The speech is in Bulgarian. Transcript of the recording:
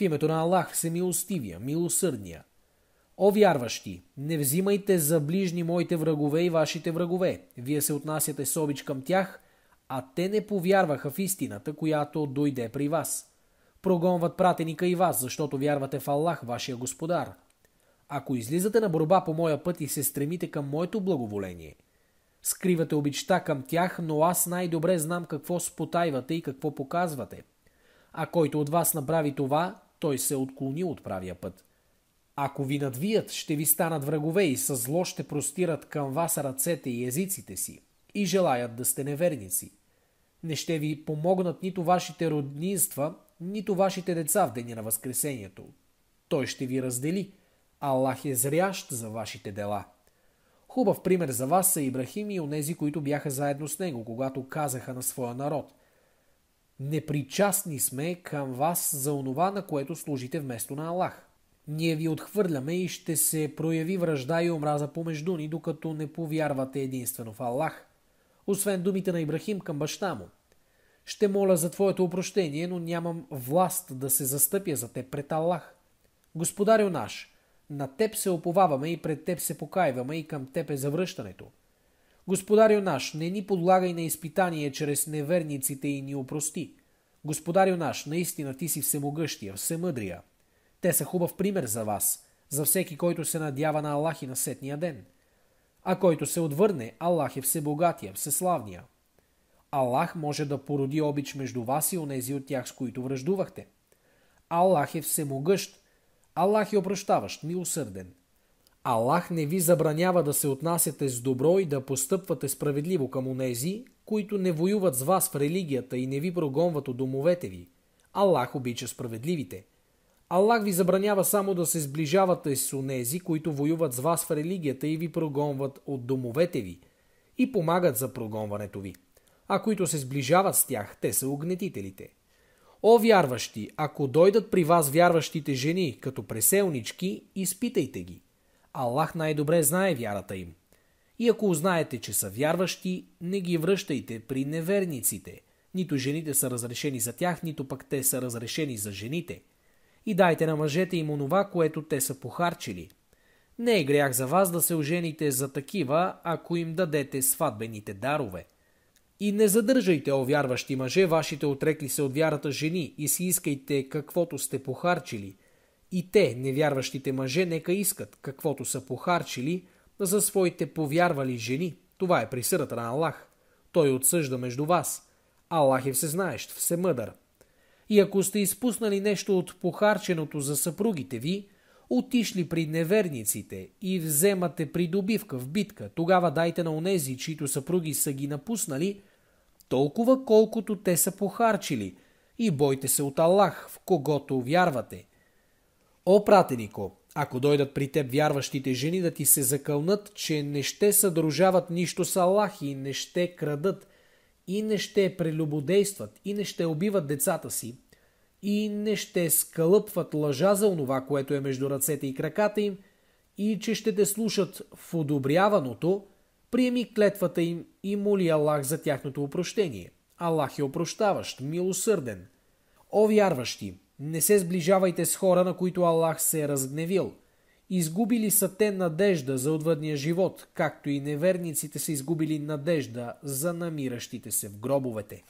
в името на Аллах, всемилостивия, милосърдния. О вярващи, не взимайте за ближни моите врагове и вашите врагове. Вие се отнасяте с обич към тях, а те не повярваха в истината, която дойде при вас. Прогонват пратеника и вас, защото вярвате в Аллах, вашия господар. Ако излизате на борба по моя път и се стремите към моето благоволение, скривате обичта към тях, но аз най-добре знам какво спотайвате и какво показвате. А който от вас направи това, той се отклони от правия път. Ако ви надвият, ще ви станат врагове и със зло ще простират към вас ръцете и езиците си и желаят да сте неверници. Не ще ви помогнат нито вашите роднинства, нито вашите деца в деня на Възкресението. Той ще ви раздели. Аллах е зрящ за вашите дела. Хубав пример за вас са Ибрахим и онези, които бяха заедно с него, когато казаха на своя народ – Непричастни сме към вас за онова, на което служите вместо на Аллах. Ние ви отхвърляме и ще се прояви връжда и омраза помежду ни, докато не повярвате единствено в Аллах. Освен думите на Ибрахим към баща му. Ще моля за твоето опрощение, но нямам власт да се застъпя за теб пред Аллах. Господарю наш, на теб се оповаваме и пред теб се покаиваме и към теб е завръщането – Господарю наш, не ни подлагай на изпитание чрез неверниците и ни опрости. Господарю наш, наистина ти си всемогъщия, всемъдрия. Те са хубав пример за вас, за всеки, който се надява на Аллах и на сетния ден. А който се отвърне, Аллах е всебогатия, всеславния. Аллах може да породи обич между вас и онези от тях, с които връждувахте. Аллах е всемогъщ, Аллах е опрощаващ, милосърден. Аллах не ви забранява да се отнасяте с добро и да постъпвате справедливо към онези, които не воюват с вас в религията и не ви прогонват от домовете ви. Аллах обича справедливите. Аллах ви забранява само да се сближавате с онези, които воюват с вас в религията и ви прогонват от домовете ви и помагат за прогонването ви. А които се сближават с тях, те са огнетителите. О вярващи, ако дойдат при вас вярващите жени като преселнички, изпитайте ги – Аллах най-добре знае вярата им. И ако узнаете, че са вярващи, не ги връщайте при неверниците. Нито жените са разрешени за тях, нито пък те са разрешени за жените. И дайте на мъжете им онова, което те са похарчили. Не е грях за вас да се ожените за такива, ако им дадете сватбените дарове. И не задържайте, о вярващи мъже, вашите отрекли се от вярата жени и си искайте каквото сте похарчили, и те, невярващите мъже, нека искат, каквото са похарчили, за своите повярвали жени. Това е присъдата на Аллах. Той отсъжда между вас. Аллах е всезнаещ, всемъдър. И ако сте изпуснали нещо от похарченото за съпругите ви, отишли при неверниците и вземате придобивка в битка, тогава дайте на онези, чието съпруги са ги напуснали, толкова колкото те са похарчили, и бойте се от Аллах, в когото вярвате – О, пратенико, ако дойдат при теб вярващите жени да ти се закълнат, че не ще съдружават нищо с Аллах и не ще крадат, и не ще прелюбодействат, и не ще убиват децата си, и не ще скълъпват лъжа за онова, което е между ръцете и краката им, и че ще те слушат в одобряваното, приеми клетвата им и моли Аллах за тяхното опрощение. Аллах е опрощаващ, милосърден. О вярващи, не се сближавайте с хора, на които Аллах се е разгневил. Изгубили са те надежда за отвъдния живот, както и неверниците са изгубили надежда за намиращите се в гробовете.